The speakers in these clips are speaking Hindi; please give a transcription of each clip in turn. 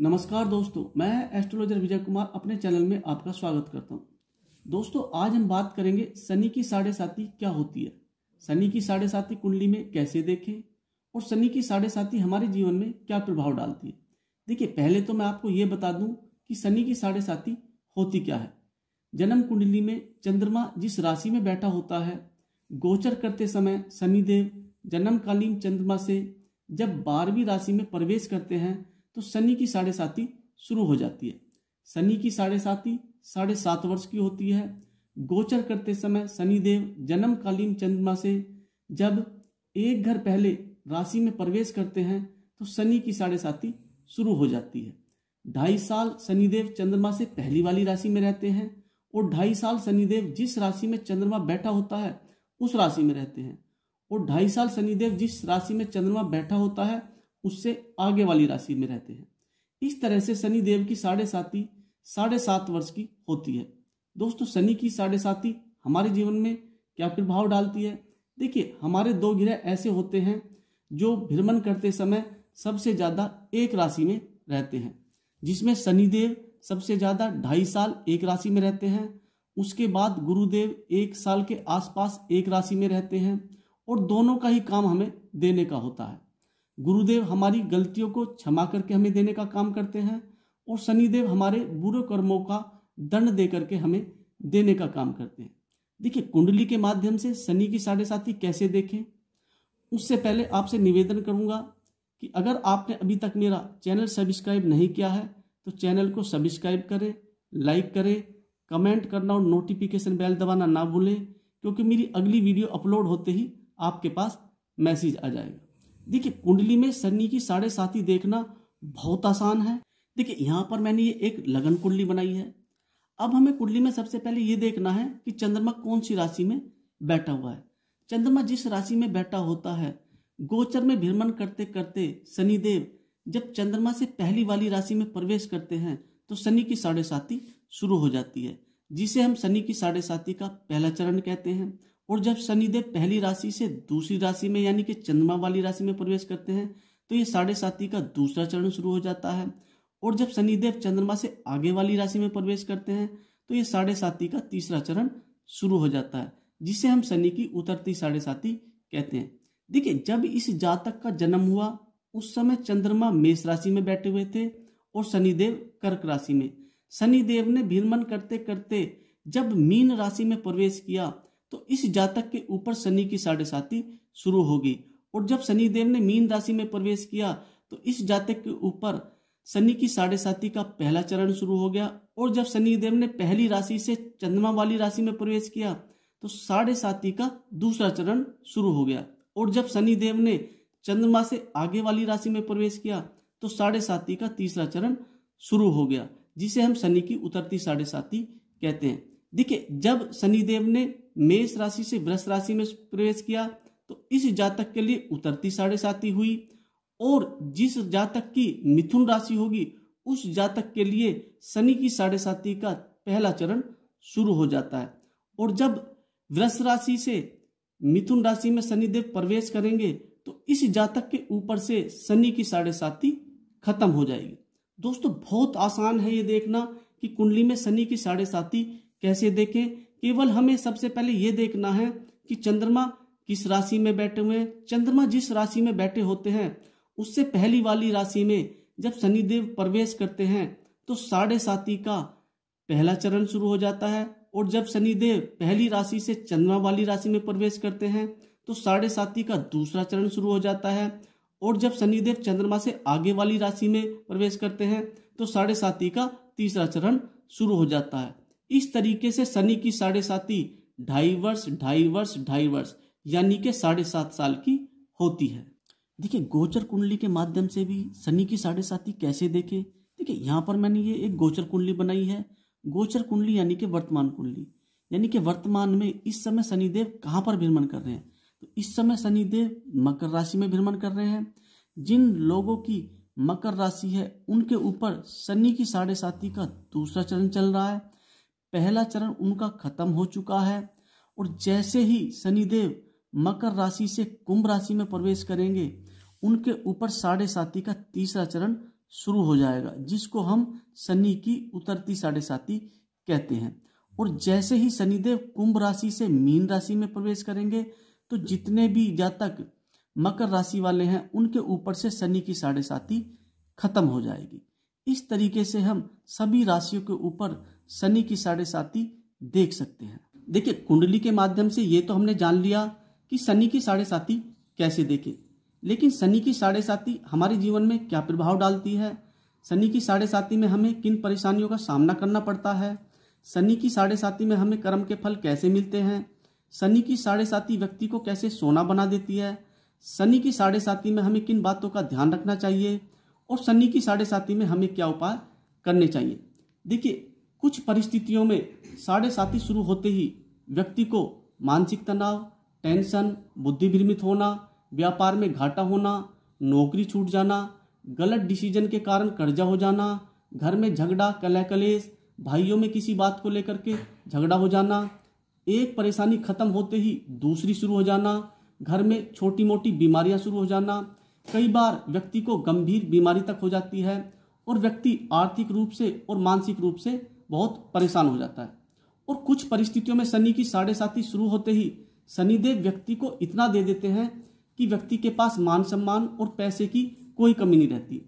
नमस्कार दोस्तों मैं एस्ट्रोलॉजर विजय कुमार अपने चैनल में आपका स्वागत करता हूं दोस्तों आज हम बात करेंगे शनि की साढ़े साथी क्या होती है शनि की साढ़े साथी कुंडली में कैसे देखें और शनि की साढ़े साथी हमारे जीवन में क्या प्रभाव डालती है देखिए पहले तो मैं आपको ये बता दूँ कि शनि की साढ़े साथी होती क्या है जन्म कुंडली में चंद्रमा जिस राशि में बैठा होता है गोचर करते समय शनिदेव जन्मकालीन चंद्रमा से जब बारहवीं राशि में प्रवेश करते हैं तो शनि की साढ़े साथी शुरू हो जाती है शनि की साढ़े साथी साढ़े सात वर्ष की होती है गोचर करते समय शनिदेव जन्मकालीन चंद्रमा से जब एक घर पहले राशि में प्रवेश करते हैं तो शनि की साढ़े साथी शुरू हो जाती है ढाई साल शनिदेव चंद्रमा से पहली वाली राशि में रहते हैं और ढाई साल शनिदेव जिस राशि में चंद्रमा बैठा होता है उस राशि में रहते हैं और ढाई साल शनिदेव जिस राशि में चंद्रमा बैठा होता है उससे आगे वाली राशि में रहते हैं इस तरह से शनि देव की साढ़े साती साढ़े सात वर्ष की होती है दोस्तों शनि की साढ़े साती हमारे जीवन में क्या प्रभाव डालती है देखिए हमारे दो ग्रह ऐसे होते हैं जो भ्रमण करते समय सबसे ज़्यादा एक राशि में रहते हैं जिसमें शनिदेव सबसे ज़्यादा ढाई साल एक राशि में रहते हैं उसके बाद गुरुदेव एक साल के आसपास एक राशि में रहते हैं और दोनों का ही काम हमें देने का होता है गुरुदेव हमारी गलतियों को क्षमा करके हमें देने का काम करते हैं और शनिदेव हमारे बुरे कर्मों का दंड दे करके हमें देने का काम करते हैं देखिए कुंडली के माध्यम से शनि की साढ़े साथी कैसे देखें उससे पहले आपसे निवेदन करूंगा कि अगर आपने अभी तक मेरा चैनल सब्सक्राइब नहीं किया है तो चैनल को सब्सक्राइब करें लाइक करें कमेंट करना और नोटिफिकेशन बेल दबाना ना भूलें क्योंकि मेरी अगली वीडियो अपलोड होते ही आपके पास मैसेज आ जाएगा देखिए कुंडली में शनि की साढ़े साथी देखना बहुत आसान है देखिए यहाँ पर मैंने ये एक लगन कुंडली बनाई है अब हमें कुंडली में सबसे पहले ये देखना है कि चंद्रमा कौन सी राशि में बैठा हुआ है चंद्रमा जिस राशि में बैठा होता है गोचर में भ्रमण करते करते शनिदेव जब चंद्रमा से पहली वाली राशि में प्रवेश करते हैं तो शनि की साढ़े साथी शुरू हो जाती है जिसे हम शनि की साढ़े साथी का पहला चरण कहते हैं और जब शनिदेव पहली राशि से दूसरी राशि में यानी कि चंद्रमा वाली राशि में प्रवेश करते हैं तो ये साढ़े साथी का दूसरा चरण शुरू हो जाता है और जब शनिदेव चंद्रमा से आगे वाली राशि में प्रवेश करते हैं तो ये साढ़े साथी का तीसरा चरण शुरू हो जाता है जिसे हम शनि की उतरती साढ़े साथी कहते हैं देखिए जब इस जातक का जन्म हुआ उस समय चंद्रमा मेष राशि में बैठे हुए थे और शनिदेव कर्क राशि में शनिदेव ने भीरमन करते करते जब मीन राशि में प्रवेश किया तो इस जातक के ऊपर शनि की साढ़े साथी शुरू होगी और जब शनिदेव ने मीन राशि में प्रवेश किया तो इस जातक के ऊपर शनि की साढ़े साथी का पहला चरण शुरू हो गया और जब शनिदेव ने पहली राशि से चंद्रमा वाली राशि में प्रवेश किया तो साढ़े साथी का दूसरा चरण शुरू हो गया और जब शनिदेव ने चंद्रमा से आगे वाली राशि में प्रवेश किया तो साढ़े साथी का तीसरा चरण शुरू हो गया जिसे हम शनि की उतरती साढ़े साथी कहते हैं देखिए जब शनिदेव ने मेष राशि से वृष राशि में प्रवेश किया तो इस जातक के लिए उतरती साढ़े साती हुई और जिस जातक की मिथुन राशि होगी उस जातक के लिए शनि की साढ़े साती का पहला चरण शुरू हो जाता है और जब वृष राशि से मिथुन राशि में शनिदेव प्रवेश करेंगे तो इस जातक के ऊपर से शनि की साढ़े साती खत्म हो जाएगी दोस्तों बहुत आसान है ये देखना कि कुंडली में शनि की साढ़े साती कैसे देखें केवल हमें सबसे पहले ये देखना है कि चंद्रमा किस राशि में बैठे हुए हैं चंद्रमा जिस राशि में बैठे होते हैं उससे पहली वाली राशि में जब शनिदेव प्रवेश करते हैं तो साढ़े साथी का पहला चरण शुरू हो जाता है और जब शनिदेव पहली राशि से चंद्रमा वाली राशि में प्रवेश करते हैं तो साढ़े साथी का दूसरा चरण शुरू हो जाता है और जब शनिदेव चंद्रमा से आगे वाली राशि में प्रवेश करते हैं तो साढ़े साथी का तीसरा चरण शुरू हो जाता है इस तरीके से शनि की साढ़े साती ढाई वर्ष ढाई वर्ष ढाई वर्ष यानी के साढ़े सात साल की होती है देखिए गोचर कुंडली के माध्यम से भी शनि की साढ़े साती कैसे देखे देखिए यहाँ पर मैंने ये एक गोचर कुंडली बनाई है गोचर कुंडली यानी कि वर्तमान कुंडली यानी कि वर्तमान में इस समय शनिदेव कहाँ पर भ्रमण कर रहे हैं तो इस समय शनिदेव मकर राशि में भ्रमण कर रहे हैं जिन लोगों की मकर राशि है उनके ऊपर शनि की साढ़े साती का दूसरा चरण चल रहा है पहला चरण उनका खत्म हो चुका है और जैसे ही शनिदेव मकर राशि से कुंभ राशि में प्रवेश करेंगे उनके ऊपर साढ़े साथी का तीसरा चरण शुरू हो जाएगा जिसको हम शनि की उतरती साढ़े साथी कहते हैं और जैसे ही शनिदेव कुंभ राशि से मीन राशि में प्रवेश करेंगे तो जितने भी जातक मकर राशि वाले हैं उनके ऊपर से शनि की साढ़े साथी खत्म हो जाएगी इस तरीके से हम सभी राशियों के ऊपर शनि की साढ़े साथी देख सकते हैं देखिए कुंडली के माध्यम से ये तो हमने जान लिया कि शनि की साढ़े साथी कैसे देखे लेकिन शनि की साढ़े साथी हमारे जीवन में क्या प्रभाव डालती है शनि की साढ़े साथी में हमें किन परेशानियों का सामना करना पड़ता है शनि की साढ़े साथी में हमें कर्म के फल कैसे मिलते हैं शनि की साढ़े साथी व्यक्ति को कैसे सोना बना देती है शनि की साढ़े साथी में हमें किन बातों का ध्यान रखना चाहिए और शनि की साढ़े साथी में हमें क्या उपाय करने चाहिए देखिए कुछ परिस्थितियों में साढ़े साथी शुरू होते ही व्यक्ति को मानसिक तनाव टेंशन बुद्धि विरमित होना व्यापार में घाटा होना नौकरी छूट जाना गलत डिसीजन के कारण कर्जा हो जाना घर में झगड़ा कलह कलेश भाइयों में किसी बात को लेकर के झगड़ा हो जाना एक परेशानी खत्म होते ही दूसरी शुरू हो जाना घर में छोटी मोटी बीमारियां शुरू हो जाना कई बार व्यक्ति को गंभीर बीमारी तक हो जाती है और व्यक्ति आर्थिक रूप से और मानसिक रूप से बहुत परेशान हो जाता है और कुछ परिस्थितियों में शनि की साढ़े साथी शुरू होते ही शनिदेव व्यक्ति को इतना दे देते हैं कि व्यक्ति के पास मान सम्मान और पैसे की कोई कमी नहीं रहती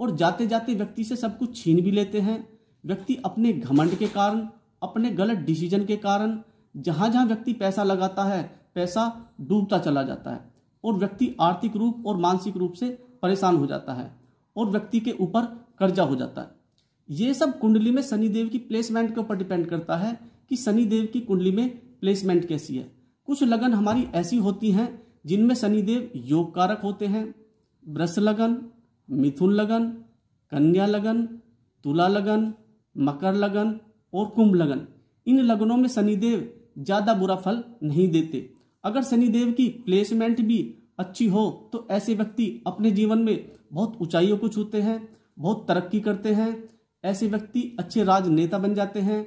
और जाते जाते व्यक्ति से सब कुछ छीन भी लेते हैं व्यक्ति अपने घमंड के कारण अपने गलत डिसीजन के कारण जहाँ जहाँ व्यक्ति पैसा लगाता है पैसा डूबता चला जाता है और व्यक्ति आर्थिक रूप और मानसिक रूप से परेशान हो जाता है और व्यक्ति के ऊपर कर्जा हो जाता है ये सब कुंडली में शनिदेव की प्लेसमेंट के ऊपर डिपेंड करता है कि शनिदेव की कुंडली में प्लेसमेंट कैसी है कुछ लगन हमारी ऐसी होती हैं जिनमें शनिदेव योग कारक होते हैं वृष लगन मिथुन लगन कन्या लगन तुला लगन मकर लगन और कुंभ लगन इन लगनों में शनिदेव ज़्यादा बुरा फल नहीं देते अगर शनिदेव की प्लेसमेंट भी अच्छी हो तो ऐसे व्यक्ति अपने जीवन में बहुत ऊंचाइयों को छूते हैं बहुत तरक्की करते हैं ऐसे व्यक्ति अच्छे राजनेता बन जाते हैं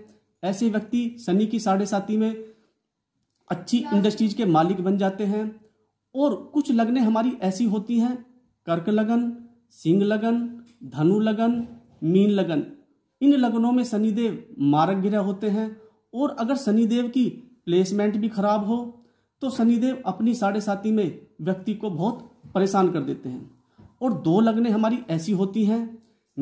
ऐसे व्यक्ति शनि की साढ़े साथी में अच्छी इंडस्ट्रीज के मालिक बन जाते हैं और कुछ लगने हमारी ऐसी होती हैं कर्क लगन सिंह लगन धनु लगन मीन लगन इन लगनों में शनिदेव मारक ग्रह होते हैं और अगर शनिदेव की प्लेसमेंट भी खराब हो तो शनिदेव अपनी साढ़े साथी में व्यक्ति को बहुत परेशान कर देते हैं और दो लगने हमारी ऐसी होती हैं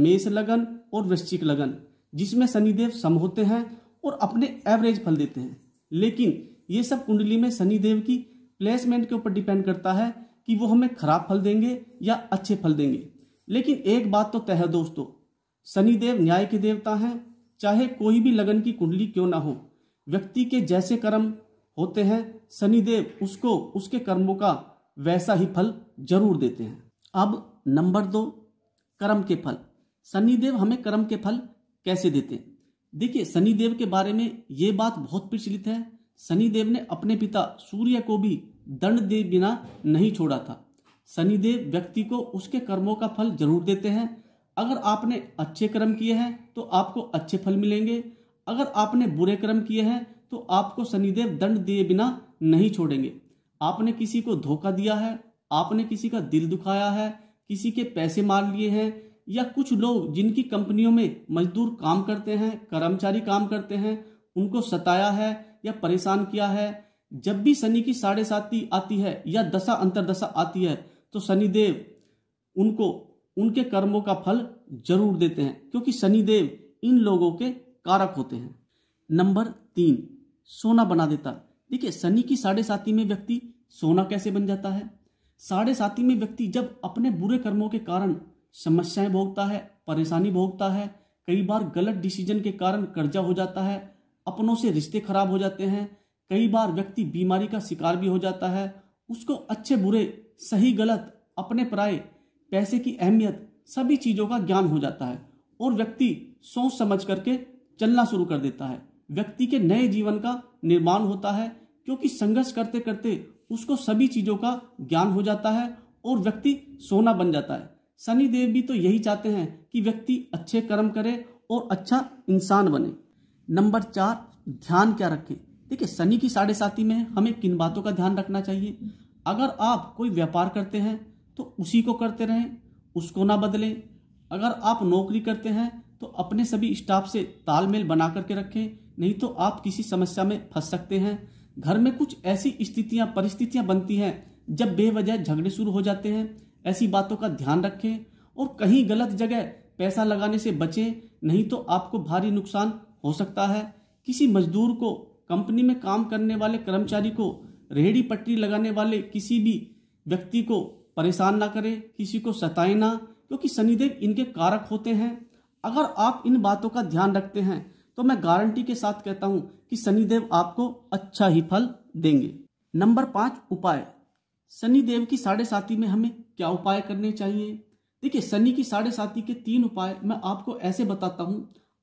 मेष लगन और वृश्चिक लगन जिसमें शनिदेव सम होते हैं और अपने एवरेज फल देते हैं लेकिन ये सब कुंडली में शनिदेव की प्लेसमेंट के ऊपर डिपेंड करता है कि वो हमें खराब फल देंगे या अच्छे फल देंगे लेकिन एक बात तो तय है दोस्तों शनिदेव न्याय के देवता हैं चाहे कोई भी लगन की कुंडली क्यों ना हो व्यक्ति के जैसे कर्म होते हैं शनिदेव उसको उसके कर्मों का वैसा ही फल जरूर देते हैं अब नंबर दो कर्म के फल शनिदेव हमें कर्म के फल कैसे देते हैं देखिए शनिदेव के बारे में ये बात बहुत प्रचलित है शनिदेव ने अपने पिता सूर्य को भी दंड दे बिना नहीं छोड़ा था शनिदेव व्यक्ति को उसके कर्मों का फल जरूर देते हैं अगर आपने अच्छे कर्म किए हैं तो आपको अच्छे फल मिलेंगे अगर आपने बुरे कर्म किए हैं तो आपको शनिदेव दंड दिए बिना नहीं छोड़ेंगे आपने किसी को धोखा दिया है आपने किसी का दिल दुखाया है किसी के पैसे मार लिए हैं या कुछ लोग जिनकी कंपनियों में मजदूर काम करते हैं कर्मचारी काम करते हैं उनको सताया है या परेशान किया है जब भी शनि की साढ़े साती आती है या दशा अंतरदशा आती है तो शनिदेव उनको उनके कर्मों का फल जरूर देते हैं क्योंकि शनिदेव इन लोगों के कारक होते हैं नंबर तीन सोना बना देता देखिए शनि की साढ़े साती में व्यक्ति सोना कैसे बन जाता है साढ़े साती में व्यक्ति जब अपने बुरे कर्मों के कारण समस्याएं भोगता है परेशानी भोगता है कई बार गलत डिसीजन के कारण कर्जा हो जाता है अपनों से रिश्ते खराब हो जाते हैं कई बार व्यक्ति बीमारी का शिकार भी हो जाता है उसको अच्छे बुरे सही गलत अपने प्राय पैसे की अहमियत सभी चीज़ों का ज्ञान हो जाता है और व्यक्ति सोच समझ करके चलना शुरू कर देता है व्यक्ति के नए जीवन का निर्माण होता है क्योंकि संघर्ष करते करते उसको सभी चीज़ों का ज्ञान हो जाता है और व्यक्ति सोना बन जाता है शनि देव भी तो यही चाहते हैं कि व्यक्ति अच्छे कर्म करे और अच्छा इंसान बने नंबर चार ध्यान क्या रखें देखिए शनि की साढ़े साथी में हमें किन बातों का ध्यान रखना चाहिए अगर आप कोई व्यापार करते हैं तो उसी को करते रहें उसको ना बदलें अगर आप नौकरी करते हैं तो अपने सभी स्टाफ से तालमेल बना करके रखें नहीं तो आप किसी समस्या में फंस सकते हैं घर में कुछ ऐसी स्थितियां परिस्थितियां बनती हैं जब बेवजह झगड़े शुरू हो जाते हैं ऐसी बातों का ध्यान रखें और कहीं गलत जगह पैसा लगाने से बचें नहीं तो आपको भारी नुकसान हो सकता है किसी मजदूर को कंपनी में काम करने वाले कर्मचारी को रेहड़ी पटरी लगाने वाले किसी भी व्यक्ति को परेशान ना करें किसी को सताए ना क्योंकि शनिदेव इनके कारक होते हैं अगर आप इन बातों का ध्यान रखते हैं तो मैं गारंटी के साथ कहता हूं कि शनिदेव आपको अच्छा ही फल देंगे नंबर पाँच उपाय शनिदेव की साढ़े साथी में हमें क्या उपाय करने चाहिए देखिए शनि की साढ़े साथी के तीन उपाय मैं आपको ऐसे बताता हूँ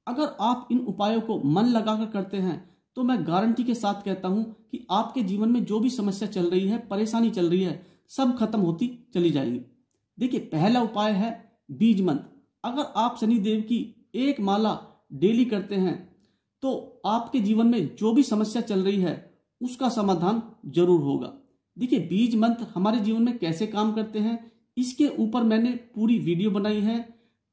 अगर आप इन उपायों को मन लगाकर करते हैं तो मैं गारंटी के साथ कहता हूं कि आपके जीवन में जो भी समस्या चल रही है परेशानी चल रही है सब खत्म होती चली जाएगी देखिए पहला उपाय है बीज मंत्र अगर आप शनिदेव की एक माला डेली करते हैं तो आपके जीवन में जो भी समस्या चल रही है उसका समाधान जरूर होगा देखिए बीज मंत्र हमारे जीवन में कैसे काम करते हैं इसके ऊपर मैंने पूरी वीडियो बनाई है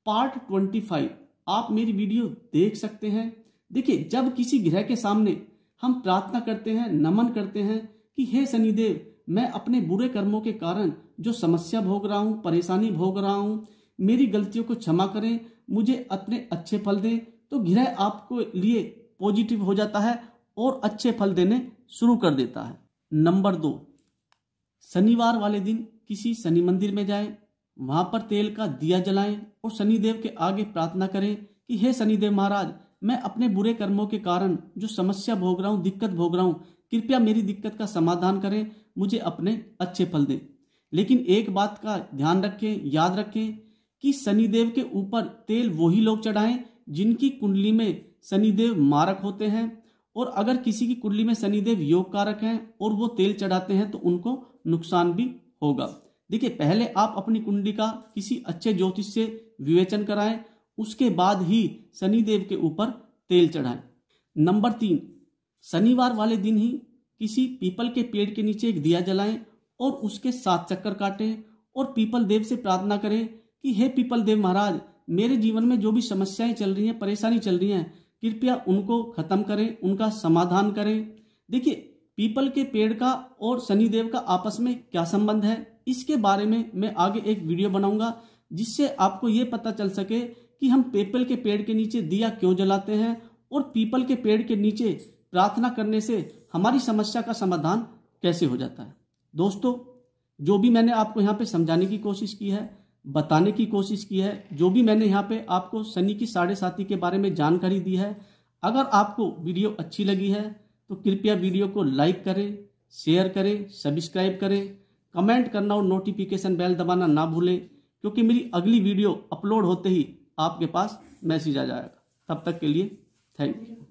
पार्ट ट्वेंटी फाइव आप मेरी वीडियो देख सकते हैं देखिए जब किसी ग्रह के सामने हम प्रार्थना करते हैं नमन करते हैं कि हे शनिदेव मैं अपने बुरे कर्मों के कारण जो समस्या भोग रहा हूँ परेशानी भोग रहा हूँ मेरी गलतियों को क्षमा करें मुझे अपने अच्छे फल दें तो ग्रह आपको लिए पॉजिटिव हो जाता है और अच्छे फल देने शुरू कर देता है नंबर दो शनिवार वाले दिन किसी शनि मंदिर में जाएं, वहां पर तेल का दिया जलाएं और शनिदेव के आगे प्रार्थना करें कि हे शनिदेव महाराज मैं अपने बुरे कर्मों के कारण जो समस्या भोग रहा हूँ दिक्कत भोग रहा हूँ कृपया मेरी दिक्कत का समाधान करें मुझे अपने अच्छे फल दें लेकिन एक बात का ध्यान रखें याद रखें कि शनिदेव के ऊपर तेल वही लोग चढ़ाएं जिनकी कुंडली में शनिदेव मारक होते हैं और अगर किसी की कुंडली में शनिदेव योग कारक है और वो तेल चढ़ाते हैं तो उनको नुकसान भी होगा देखिए पहले आप अपनी कुंडली का किसी अच्छे ज्योतिष से विवेचन कराएं उसके बाद ही शनिदेव के ऊपर तेल चढ़ाएं नंबर तीन शनिवार वाले दिन ही किसी पीपल के पेड़ के नीचे एक दिया जलाएं और उसके सात चक्कर काटें और पीपल देव से प्रार्थना करें कि हे पीपल देव महाराज मेरे जीवन में जो भी समस्याएं चल रही हैं परेशानी चल रही हैं कृपया उनको खत्म करें उनका समाधान करें देखिए पीपल के पेड़ का और शनिदेव का आपस में क्या संबंध है इसके बारे में मैं आगे एक वीडियो बनाऊंगा जिससे आपको ये पता चल सके कि हम पीपल के पेड़ के नीचे दिया क्यों जलाते हैं और पीपल के पेड़ के नीचे प्रार्थना करने से हमारी समस्या का समाधान कैसे हो जाता है दोस्तों जो भी मैंने आपको यहाँ पे समझाने की कोशिश की है बताने की कोशिश की है जो भी मैंने यहाँ पे आपको शनि की साढ़े साथी के बारे में जानकारी दी है अगर आपको वीडियो अच्छी लगी है तो कृपया वीडियो को लाइक करें शेयर करें सब्सक्राइब करें कमेंट करना और नोटिफिकेशन बेल दबाना ना भूलें क्योंकि मेरी अगली वीडियो अपलोड होते ही आपके पास मैसेज आ जाएगा तब तक के लिए थैंक यू